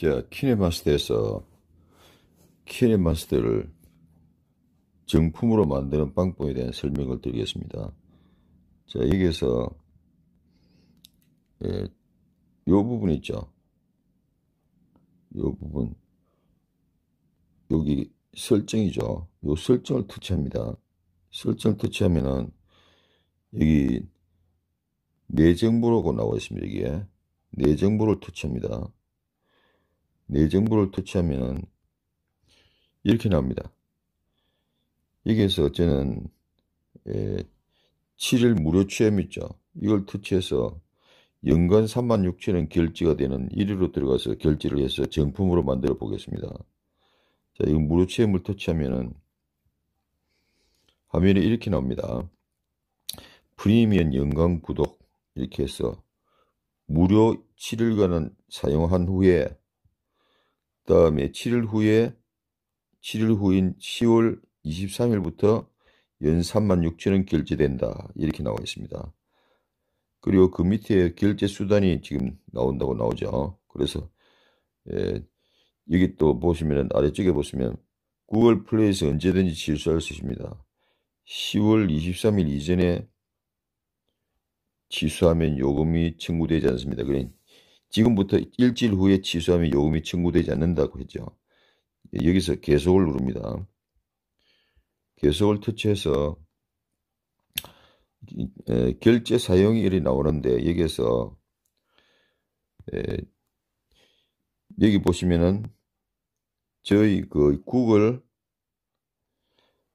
자, 키네마스터에서 키네마스터를 정품으로 만드는 방법에 대한 설명을 드리겠습니다. 자, 여기에서 예, 요 부분 있죠? 요 부분 여기 설정이죠. 요 설정을 터치합니다. 설정 터치하면은 여기 내정보라고 나와 있습니다. 여기에 내정보를 터치합니다. 내정부를 터치하면 이렇게 나옵니다. 여기에서 어제는 예, 7일 무료 취업 있죠. 이걸 터치해서 연간 3만 6천원 결제가 되는 1위로 들어가서 결제를 해서 정품으로 만들어 보겠습니다. 자, 이 무료 체험을 터치하면은 화면이 이렇게 나옵니다. 프리미엄 연간 구독 이렇게 해서 무료 7일간은 사용한 후에 다음에 7일 후에 7일 후인 10월 23일부터 연 3만 6천원 결제된다 이렇게 나와 있습니다. 그리고 그 밑에 결제 수단이 지금 나온다고 나오죠. 그래서 예, 여기 또 보시면 아래쪽에 보시면 구글 플레이에서 언제든지 취소할 수 있습니다. 10월 23일 이전에 취소하면 요금이 청구되지 않습니다. 그러니 지금부터 일주일 후에 취소하면 요금이 청구되지 않는다고 했죠. 예, 여기서 계속을 누릅니다. 계속을 터치해서 결제 사용일이 나오는데 여기에서 여기 보시면은 저희 그 구글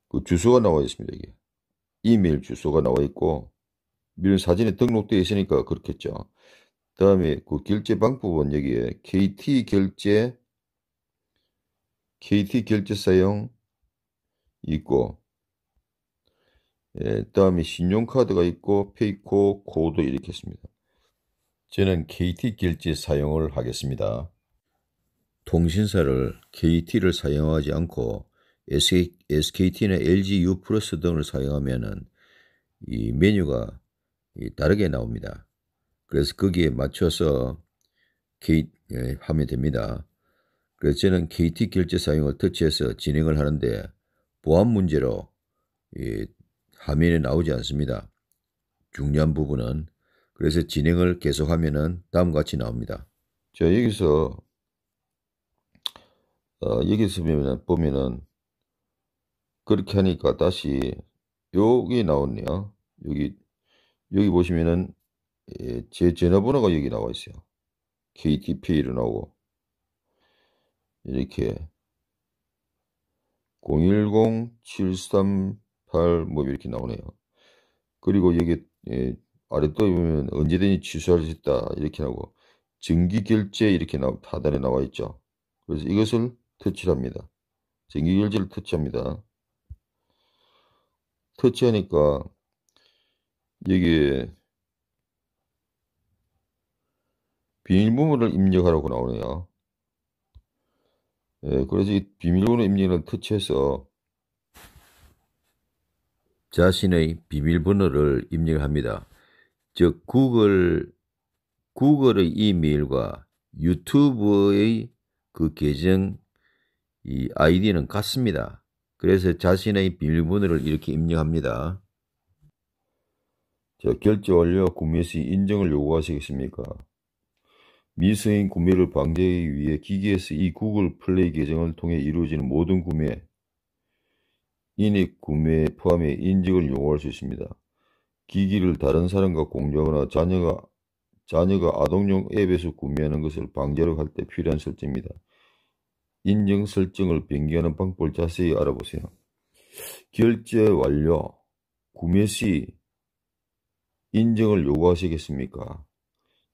그 주소가 나와 있습니다. 여기 이메일 주소가 나와 있고 이런 사진에 등록되어 있으니까 그렇겠죠. 다음에 그 결제 방법은 여기에 KT 결제 KT 결제 사용 있고 예, 다음에 신용카드가 있고 페이코 코드 이렇게 있습니다. 저는 KT 결제 사용을 하겠습니다. 통신사를 KT를 사용하지 않고 SKT나 LGU 플러스 등을 사용하면이 메뉴가 다르게 나옵니다. 그래서 거기에 맞춰서 게이, 트 예, 하면 됩니다. 그래서 저는 KT 결제 사용을 터치해서 진행을 하는데 보안 문제로 예, 화면에 나오지 않습니다. 중요한 부분은 그래서 진행을 계속하면은 다음과 같이 나옵니다. 자 여기서 어, 여기서 보면은, 보면은 그렇게 하니까 다시 여기 나오네요. 여기 여기 보시면은 예, 제 전화번호가 여기 나와 있어요. KTP로 나오고 이렇게 010738 뭐 이렇게 나오네요. 그리고 여기 예, 아래쪽에 보면 언제든지 취소할 수 있다 이렇게 나오고 정기결제 이렇게 나, 하단에 나와 있죠. 그래서 이것을 터치합니다. 를 정기결제를 터치합니다. 터치하니까 여기에 비밀번호를 입력하라고 나오네요. 예, 그래서 이 비밀번호 입력을 터치해서 자신의 비밀번호를 입력합니다. 즉 구글 구글의 이메일과 유튜브의 그 계정 이 아이디는 같습니다. 그래서 자신의 비밀번호를 이렇게 입력합니다. 자, 결제 완료 구매 시 인증을 요구하시겠습니까? 미수인 구매를 방지하기 위해 기기에서 이 구글 플레이 계정을 통해 이루어지는 모든 구매, 인입 구매에 포함해 인증을 요구할 수 있습니다. 기기를 다른 사람과 공유하거나 자녀가, 자녀가 아동용 앱에서 구매하는 것을 방지하려 할때 필요한 설정입니다. 인증 설정을 변경하는 방법을 자세히 알아보세요. 결제 완료, 구매 시 인증을 요구하시겠습니까?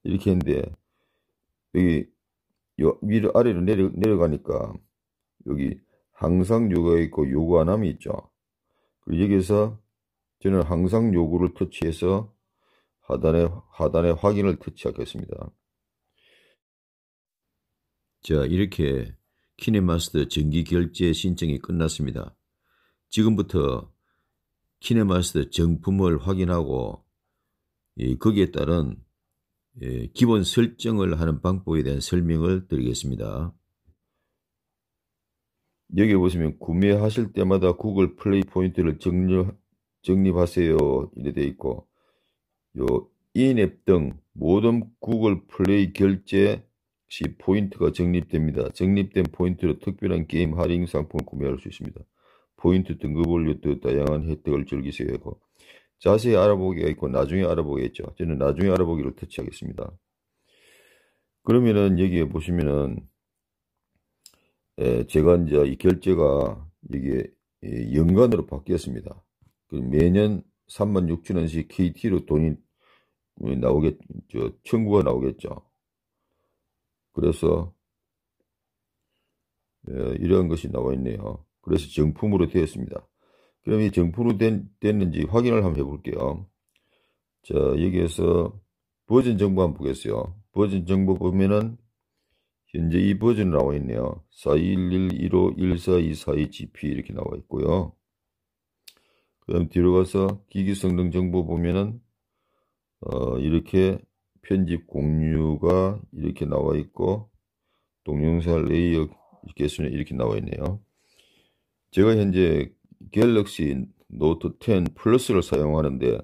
이렇게 했는데 여기 요, 위로 아래로 내려, 내려가니까 여기 항상 요구가 있고 요구 안 함이 있죠. 그리고 여기서 저는 항상 요구를 터치해서 하단에 하단에 확인을 터치하겠습니다. 자 이렇게 키네마스터 정기 결제 신청이 끝났습니다. 지금부터 키네마스터 정품을 확인하고 이 거기에 따른 예, 기본 설정을 하는 방법에 대한 설명을 드리겠습니다. 여기 보시면 구매하실 때마다 구글 플레이 포인트를 정리, 정립하세요 이래 되어 있고 요 인앱 등 모든 구글 플레이 결제 시 포인트가 적립됩니다. 적립된 포인트로 특별한 게임 할인 상품을 구매할 수 있습니다. 포인트 등급 올려 또 다양한 혜택을 즐기세요. 자세히 알아보기가 있고 나중에 알아보겠죠. 저는 나중에 알아보기로 터치하겠습니다. 그러면은 여기에 보시면은 예, 제가 이제 이 결제가 여기에 연간으로 바뀌었습니다. 그 매년 3 6 0 0 0 원씩 KT로 돈이 어, 나오겠, 죠 청구가 나오겠죠. 그래서, 예, 이러한 것이 나와 있네요. 그래서 정품으로 되었습니다. 그럼 이정품로 된, 됐는지 확인을 한번 해볼게요. 자, 여기에서 버전 정보 한번 보겠어요. 버전 정보 보면은 현재 이 버전 나와 있네요. 411151424GP 2 이렇게 나와 있고요. 그럼 뒤로 가서 기기 성능 정보 보면은 어, 이렇게 편집 공유가 이렇게 나와 있고 동영상 레이어 개수는 이렇게 나와 있네요. 제가 현재 갤럭시 노트 10 플러스를 사용하는데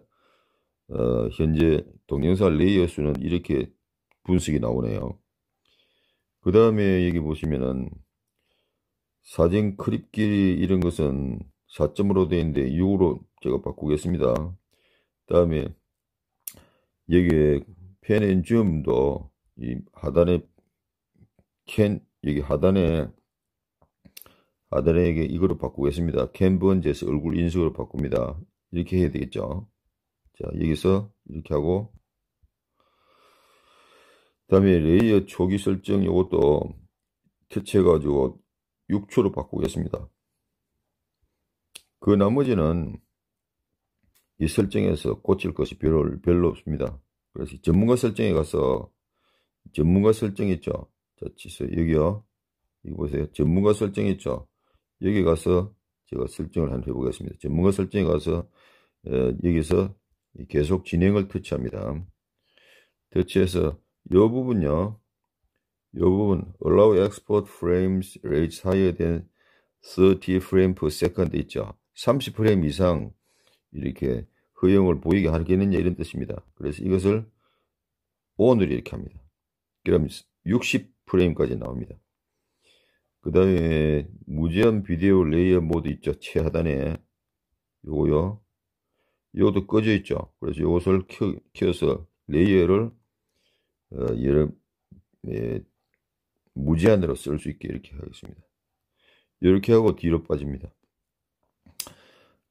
어, 현재 동영상 레이어 수는 이렇게 분석이 나오네요. 그 다음에 여기 보시면은 사진 크립끼리 이런 것은 4점으로 되어 있는데 6으로 제가 바꾸겠습니다. 그 다음에 여기에 펜앤줌도 이 하단에 캔 여기 하단에 아들에게 이거로 바꾸겠습니다. 캔번에서 얼굴 인식으로 바꿉니다. 이렇게 해야 되겠죠. 자 여기서 이렇게 하고 다음에 레이어 초기 설정 이것도 퇴치 가지고 6초로 바꾸겠습니다. 그 나머지는 이 설정에서 꽂힐 것이 별로, 별로 없습니다. 그래서 전문가 설정에 가서 전문가 설정 있죠. 자, 취소 여기요. 이거 보세요. 전문가 설정 있죠. 여기 가서 제가 설정을 한번 해보겠습니다. 전문가 설정에 가서 어, 여기서 계속 진행을 터치합니다. 터치해서 이 부분요. 이 부분 allow export frames rates higher than 30 frame per second 있죠. 30프레임 이상 이렇게 허용을 보이게 하겠느냐 이런 뜻입니다. 그래서 이것을 o n 으 이렇게 합니다. 그럼 60프레임까지 나옵니다. 그 다음에 무제한 비디오 레이어 모드 있죠 최하단에 요거요 요것도 꺼져 있죠 그래서 요것을 켜, 켜서 레이어를 어, 여러 예, 무제한으로 쓸 수 있게 이렇게 하겠습니다 이렇게 하고 뒤로 빠집니다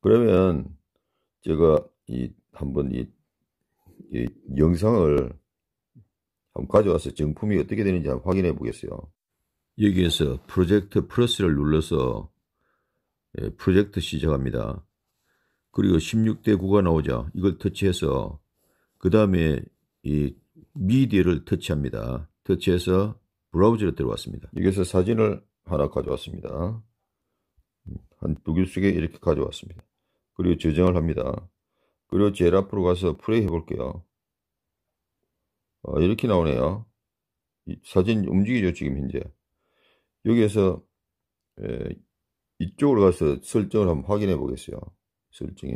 그러면 제가 이 한번 이, 이 영상을 한번 가져와서 정품이 어떻게 되는지 한번 확인해 보겠어요 여기에서 프로젝트 플러스를 눌러서 예, 프로젝트 시작합니다. 그리고 16대 9가 나오자 이걸 터치해서 그 다음에 이 미디어를 터치합니다. 터치해서 브라우저로 들어왔습니다. 여기서 사진을 하나 가져왔습니다. 한 두 개씩에 이렇게 가져왔습니다. 그리고 저장을 합니다. 그리고 제일 앞으로 가서 플레이 해볼게요. 아, 이렇게 나오네요. 사진 움직이죠 지금 현재. 여기에서 에, 이쪽으로 가서 설정을 한번 확인해 보겠어요. 설정이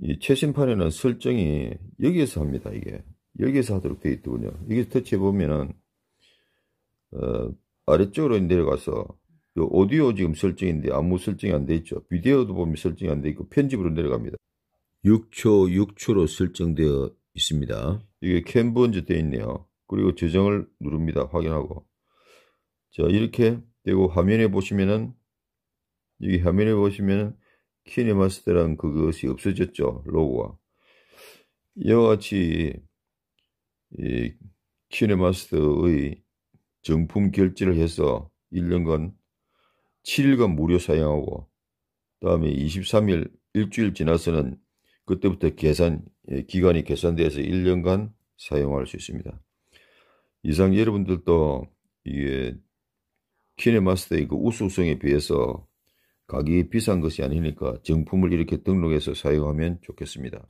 이 최신판에는 설정이 여기에서 합니다. 이게 여기에서 하도록 되어 있더군요. 여기서 터치해 보면은 어, 아래쪽으로 내려가서 오디오 지금 설정인데 아무 설정이 안 돼 있죠. 비디오도 보면 설정이 안 돼 있고 편집으로 내려갑니다. 6초 6초로 설정되어 있습니다. 이게 캔번즈 되어 있네요. 그리고 저장을 누릅니다. 확인하고 자, 이렇게 되고 화면에 보시면은 여기 화면에 보시면은 키네마스터란 그것이 없어졌죠. 로고가. 이와 같이 이 키네마스터의 정품 결제를 해서 1년간 7일간 무료 사용하고 다음에 23일 일주일 지나서는 그때부터 계산 예, 기간이 계산돼서 1년간 사용할 수 있습니다. 이상 여러분들도 이게 키네마스터의 그 우수성에 비해서 가격이 비싼 것이 아니니까 정품을 이렇게 등록해서 사용하면 좋겠습니다.